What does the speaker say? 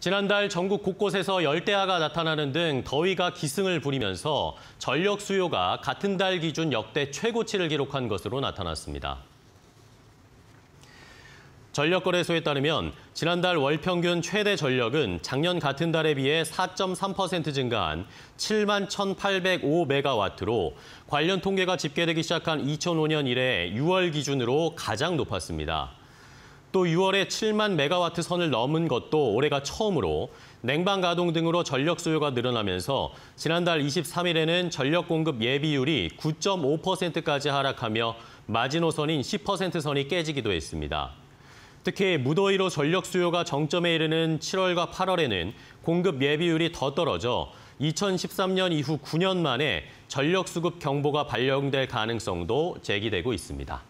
지난달 전국 곳곳에서 열대야가 나타나는 등 더위가 기승을 부리면서 전력 수요가 같은 달 기준 역대 최고치를 기록한 것으로 나타났습니다. 전력거래소에 따르면 지난달 월 평균 최대 전력은 작년 같은 달에 비해 4.3% 증가한 7만 1,805메가와트로 관련 통계가 집계되기 시작한 2005년 이래 6월 기준으로 가장 높았습니다. 또 6월에 7만 메가와트 선을 넘은 것도 올해가 처음으로 냉방 가동 등으로 전력 수요가 늘어나면서 지난달 23일에는 전력 공급 예비율이 9.5%까지 하락하며 마지노선인 10% 선이 깨지기도 했습니다. 특히 무더위로 전력 수요가 정점에 이르는 7월과 8월에는 공급 예비율이 더 떨어져 2013년 이후 9년 만에 전력 수급 경보가 발령될 가능성도 제기되고 있습니다.